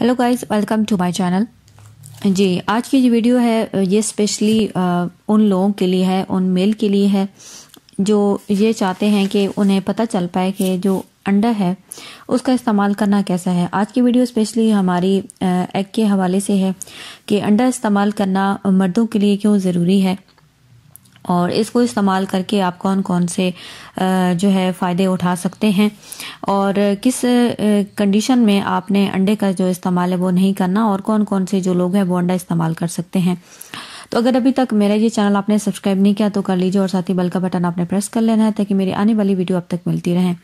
hello guys welcome to my channel जी आज की जो वीडियो है ये स्पेशली उन लोगों के लिए है उन मेल के लिए है जो ये चाहते हैं कि उन्हें पता चल पाए कि जो अंडा है उसका इस्तेमाल करना कैसा है आज की वीडियो स्पेशली हमारी एग के हवाले से है कि अंडा इस्तेमाल करना मर्दों के लिए क्यों ज़रूरी है और इसको इस्तेमाल करके आप कौन कौन से जो है फ़ायदे उठा सकते हैं और किस कंडीशन में आपने अंडे का जो इस्तेमाल है वो नहीं करना और कौन कौन से जो लोग हैं वो अंडा इस्तेमाल कर सकते हैं तो अगर अभी तक मेरा ये चैनल आपने सब्सक्राइब नहीं किया तो कर लीजिए और साथ ही बल का बटन आपने प्रेस कर लेना है ताकि मेरी आने वाली वीडियो अब तक मिलती रहे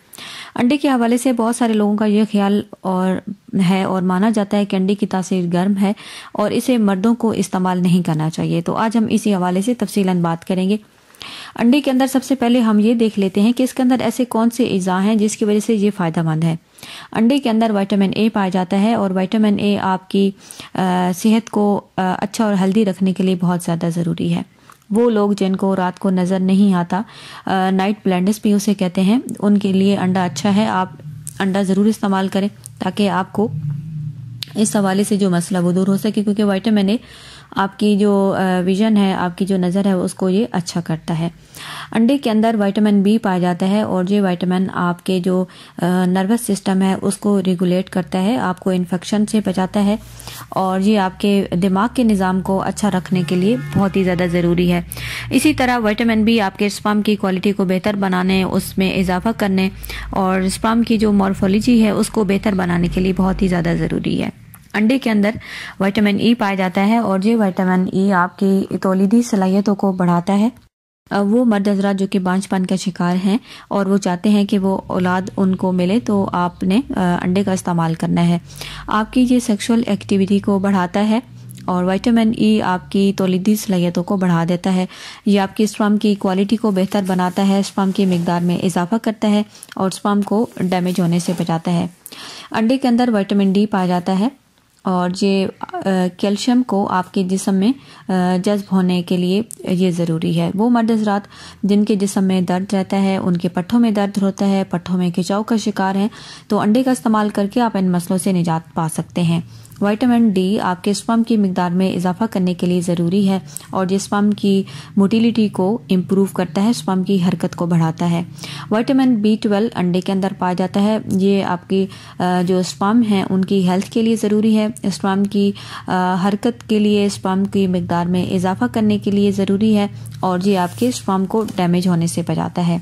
अंडे के हवाले से बहुत सारे लोगों का यह ख्याल और है और माना जाता है कि अंडे की तासीर गर्म है और इसे मर्दों को इस्तेमाल नहीं करना चाहिए तो आज हम इसी हवाले से तफसीला बात करेंगे अंडे के अंदर सबसे पहले हम ये देख लेते हैं कि इसके अंदर ऐसे कौन से अज़ा हैं जिसकी वजह से ये फ़ायदा मंद है अंडे के अंदर विटामिन ए पाया जाता है और विटामिन ए आपकी आ, सेहत को आ, अच्छा और हेल्दी रखने के लिए बहुत ज़्यादा ज़रूरी है वो लोग जिनको रात को नज़र नहीं आता आ, नाइट ब्लैंडस भी उसे कहते हैं उनके लिए अंडा अच्छा है आप अंडा ज़रूर इस्तेमाल करें ताकि आपको इस हवाले से जो मसला वो दूर हो सके क्योंकि वाइटामिन ए आपकी जो विजन है आपकी जो नज़र है उसको ये अच्छा करता है अंडे के अंदर वाइटामिन बी पाया जाता है और ये विटामिन आपके जो नर्वस सिस्टम है उसको रेगुलेट करता है आपको इन्फेक्शन से बचाता है और ये आपके दिमाग के निज़ाम को अच्छा रखने के लिए बहुत ही ज़्यादा ज़रूरी है इसी तरह विटामिन बी आपके स्पम की क्वालिटी को बेहतर बनाने उसमें इजाफा करने और स्पम की जो मॉर्फोलॉजी है उसको बेहतर बनाने के लिए बहुत ही ज़्यादा ज़रूरी है अंडे के अंदर विटामिन ई e पाया जाता है और ये विटामिन ई e आपकी तोलीदी सलाहियतों को बढ़ाता है वो मर्द हजरात जो कि बांझपन का शिकार हैं और वो चाहते हैं कि वो औलाद उनको मिले तो आपने अंडे का इस्तेमाल करना है आपकी ये सेक्सुअल एक्टिविटी को बढ़ाता है और विटामिन ई e आपकी तोलीदी सलाहियतों को बढ़ा देता है ये आपकी स्पर्म की क्वालिटी को बेहतर बनाता है स्पर्म की मकदार में इजाफा करता है और स्पर्म को डैमेज होने से बचाता है अंडे के अंदर विटामिन डी पाया जाता है और ये कैल्शियम को आपके जिसम में जज्ब होने के लिए ये ज़रूरी है वो मर्द हजरात जिनके जिसम में दर्द रहता है उनके पट्ठों में दर्द होता है पट्ठों में खिंचाव का शिकार है तो अंडे का इस्तेमाल करके आप इन मसलों से निजात पा सकते हैं वाइटामिन डी आपके स्पम की मकदार में इजाफा करने के लिए ज़रूरी है और ये स्पम की मोटिलिटी को इम्प्रूव करता है स्पम की हरकत को बढ़ाता है वाइटामिन बी ट्वेल्व अंडे के अंदर पाया जाता है ये आपकी जो स्पम है उनकी हेल्थ के लिए ज़रूरी है स्पम की हरकत के लिए स्पम की मकदार में इजाफा करने के लिए ज़रूरी है और ये आपके स्पम को डैमेज होने से बचाता है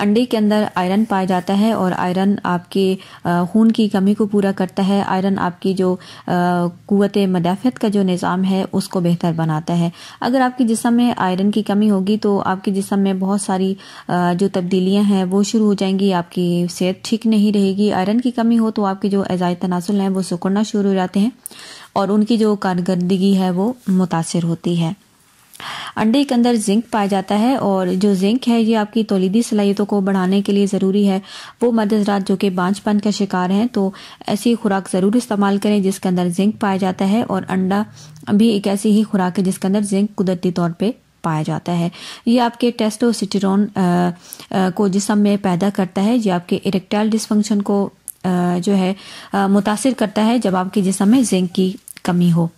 अंडे के अंदर आयरन पाया जाता है और आयरन आपके खून की कमी को पूरा करता है आयरन आपकी जो कुत मदाफ़त का जो निज़ाम है उसको बेहतर बनाता है अगर आपके जिसम में आयरन की कमी होगी तो आपके जिसम में बहुत सारी जो तब्दीलियाँ हैं वो शुरू हो जाएंगी आपकी सेहत ठीक नहीं रहेगी आयरन की कमी हो तो आपके जो एजाय तनासुल हैं वो सुकड़ना शुरू हो जाते हैं और उनकी जो कारदगी है वो मुतासर होती है अंडे के अंदर जिंक पाया जाता है और जो जिंक है ये आपकी तोलीदी सलाहियतों को बढ़ाने के लिए ज़रूरी है वो मर्द हजरात जो कि बांझपन का शिकार हैं तो ऐसी खुराक ज़रूर इस्तेमाल करें जिसके अंदर जिंक पाया जाता है और अंडा भी एक ऐसी ही खुराक है जिसके अंदर जिंक कुदरती तौर पर पाया जाता है ये आपके टेस्टोसिटेरोन को जिसम में पैदा करता है ये आपके इरेक्टाइल डिसफंक्शन को जो है मुतासर करता है जब आपके जिसम में जिंक की कमी हो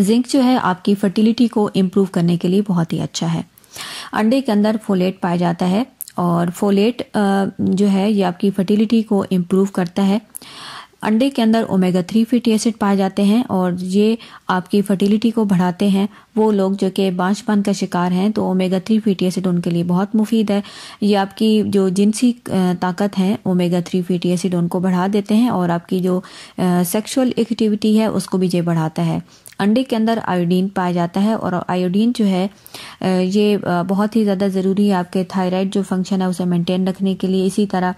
जिंक जो है आपकी फर्टिलिटी को इम्प्रूव करने के लिए बहुत ही अच्छा है अंडे के अंदर फोलेट पाया जाता है और फोलेट जो है ये आपकी फर्टिलिटी को इम्प्रूव करता है अंडे के अंदर ओमेगा थ्री फीटी एसिड पाए जाते हैं और ये आपकी फर्टिलिटी को बढ़ाते हैं वो लोग जो कि बाँझपन का शिकार हैं तो ओमेगा थ्री फीटी एसिड उनके लिए बहुत मुफीद है ये आपकी जो जिनसी ताकत है ओमेगा थ्री फीटी एसिड उनको बढ़ा देते हैं और आपकी जो सेक्शुअल एक्टिविटी है उसको भी ये बढ़ाता है अंडे के अंदर आयोडीन पाया जाता है और आयोडीन जो है ये बहुत ही ज़्यादा ज़रूरी है आपके थायराइड जो फंक्शन है उसे मेंटेन रखने के लिए इसी तरह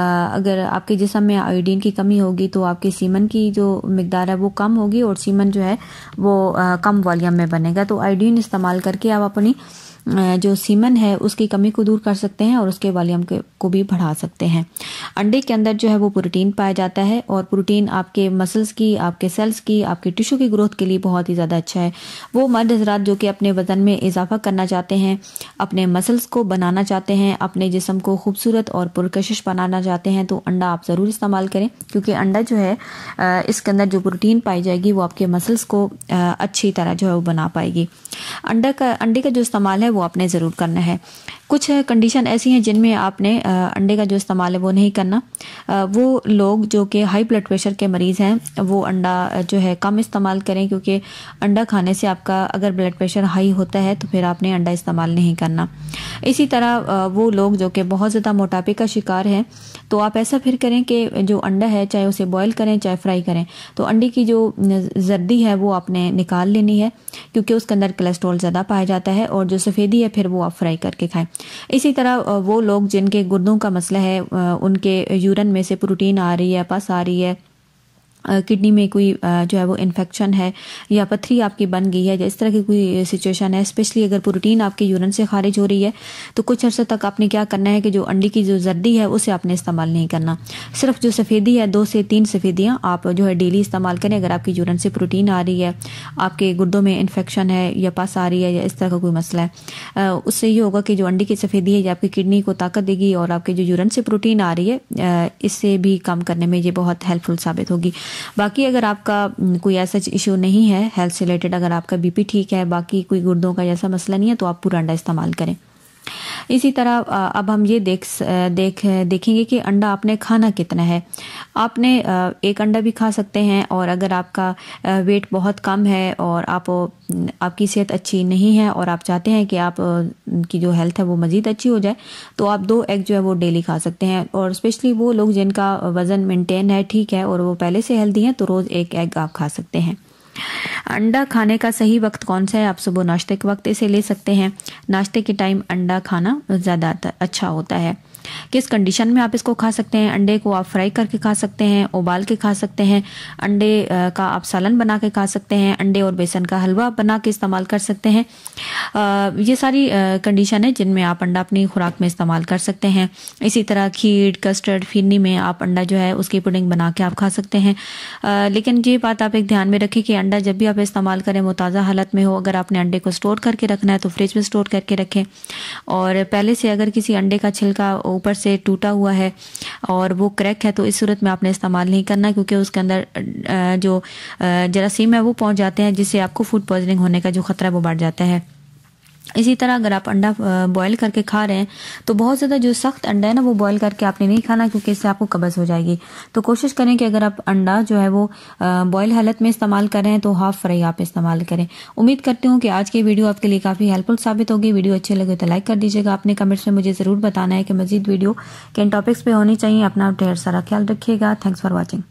अगर आपके जिसम में आयोडीन की कमी होगी होगी तो आपके सीमन की जो मकदार है वो कम होगी और सीमन जो है वो कम वॉल्यूम में बनेगा तो आइडियन इस्तेमाल करके आप अपनी जो सीमन है उसकी कमी को दूर कर सकते हैं और उसके वॉल्यूम को भी बढ़ा सकते हैं अंडे के अंदर जो है वो प्रोटीन पाया जाता है और प्रोटीन आपके मसल्स की आपके सेल्स की आपके टिश्यू की ग्रोथ के लिए बहुत ही ज़्यादा अच्छा है वो मर्द हजरात जो कि अपने वज़न में इजाफा करना चाहते हैं अपने मसल्स को बनाना चाहते हैं अपने जिसम को खूबसूरत और पुरकशिश बनाना चाहते हैं तो अंडा आप ज़रूर इस्तेमाल करें क्योंकि अंडा जो है इसके अंदर जो प्रोटीन पाई जाएगी वो आपके मसल्स को अच्छी तरह जो है वो बना पाएगी अंडा का अंडे का जो इस्तेमाल है वो आपने ज़रूर करना है कुछ कंडीशन ऐसी हैं जिनमें आपने अंडे का जो इस्तेमाल है वो नहीं करना वो लोग जो कि हाई ब्लड प्रेशर के मरीज़ हैं वो अंडा जो है कम इस्तेमाल करें क्योंकि अंडा खाने से आपका अगर ब्लड प्रेशर हाई होता है तो फिर आपने अंडा इस्तेमाल नहीं करना इसी तरह वो लोग जो कि बहुत ज़्यादा मोटापे का शिकार हैं तो आप ऐसा फिर करें कि जो अंडा है चाहे उसे बॉयल करें चाहे फ्राई करें तो अंडे की जो जर्दी है वो आपने निकाल लेनी है क्योंकि उसके अंदर कोलेस्ट्रॉल ज़्यादा पाया जाता है और जो सफ़ेदी है फिर वो आप फ्राई करके खाएं इसी तरह वो लोग जिनके गुर्दों का मसला है उनके यूरन में से प्रोटीन आ रही है पस आ रही है किडनी में कोई जो है वो इन्फेक्शन है या पथरी आपकी बन गई है या इस तरह की कोई सिचुएशन है स्पेशली अगर प्रोटीन आपके यूरन से खारिज हो रही है तो कुछ अर्से तक आपने क्या करना है कि जो अंडी की जो जर्दी है उसे आपने इस्तेमाल नहीं करना सिर्फ जो सफ़ेदी है दो से तीन सफ़ेदियाँ आप जो है डेली इस्तेमाल करें अगर आपकी यूरन से प्रोटीन आ रही है आपके गुर्दों में इन्फेक्शन है या पस आ रही है या इस तरह का कोई मसला है उससे ये होगा कि जो अंडी की सफ़ेदी है ये आपकी किडनी को ताकत देगी और आपके जो यूरन से प्रोटीन आ रही है इससे भी कम करने में ये बहुत हेल्पफुल साबित होगी बाकी अगर आपका कोई ऐसा इशू नहीं है हेल्थ से रिलेटेड अगर आपका बीपी ठीक है बाकी कोई गुर्दों का ऐसा मसला नहीं है तो आप अंडा इस्तेमाल करें इसी तरह अब हम ये देख देख देखेंगे कि अंडा आपने खाना कितना है आपने एक अंडा भी खा सकते हैं और अगर आपका वेट बहुत कम है और आप आपकी सेहत अच्छी नहीं है और आप चाहते हैं कि आप की जो हेल्थ है वो मज़ीद अच्छी हो जाए तो आप दो एग जो है वो डेली खा सकते हैं और स्पेशली वो लोग जिनका वज़न मेंटेन है ठीक है और वो पहले से हेल्दी हैं तो रोज़ एक एग आप खा सकते हैं अंडा खाने का सही वक्त कौन सा है आप सुबह नाश्ते के वक्त इसे ले सकते हैं नाश्ते के टाइम अंडा खाना ज़्यादा अच्छा होता है किस कंडीशन में आप इसको खा सकते हैं अंडे को आप फ्राई करके खा सकते हैं उबाल के खा सकते हैं अंडे का आप सालन बना के खा सकते हैं अंडे और बेसन का हलवा बना के इस्तेमाल कर सकते हैं ये सारी कंडीशन है जिनमें आप अंडा अपनी खुराक में इस्तेमाल कर सकते हैं इसी तरह खीर कस्टर्ड फिरनी में आप अंडा जो है उसकी पुडिंग बना के आप खा सकते हैं लेकिन ये बात आप एक ध्यान में रखें कि अंडा जब भी आप इस्तेमाल करें वो ताज़ा हालत में हो अगर आपने अंडे को स्टोर करके रखना है तो फ्रिज में स्टोर करके रखें और पहले से अगर किसी अंडे का छिलका ऊपर से टूटा हुआ है और वो क्रैक है तो इस सूरत में आपने इस्तेमाल नहीं करना क्योंकि उसके अंदर जो जरासीम है वो पहुंच जाते हैं जिससे आपको फूड पॉइजनिंग होने का जो ख़तरा है वो बढ़ जाता है इसी तरह अगर आप अंडा बॉईल करके खा रहे हैं तो बहुत ज़्यादा जो सख्त अंडा है ना वो बॉईल करके आपने नहीं खाना क्योंकि इससे आपको कब्ज़ हो जाएगी तो कोशिश करें कि अगर आप अंडा जो है वो बॉयल हालत में इस्तेमाल कर रहे हैं तो हाफ फ्राई आप इस्तेमाल करें उम्मीद करती हूँ कि आज की वीडियो आपके लिए काफ़ी हेल्पफुल साबित होगी वीडियो अच्छे लगे तो लाइक कर दीजिएगा अपने कमेंट्स में मुझे ज़रूर बताना है कि मजीद वीडियो किन टॉपिक्स पर होनी चाहिए अपना ढेर सारा ख्याल रखिएगा थैंक्स फॉर वॉचिंग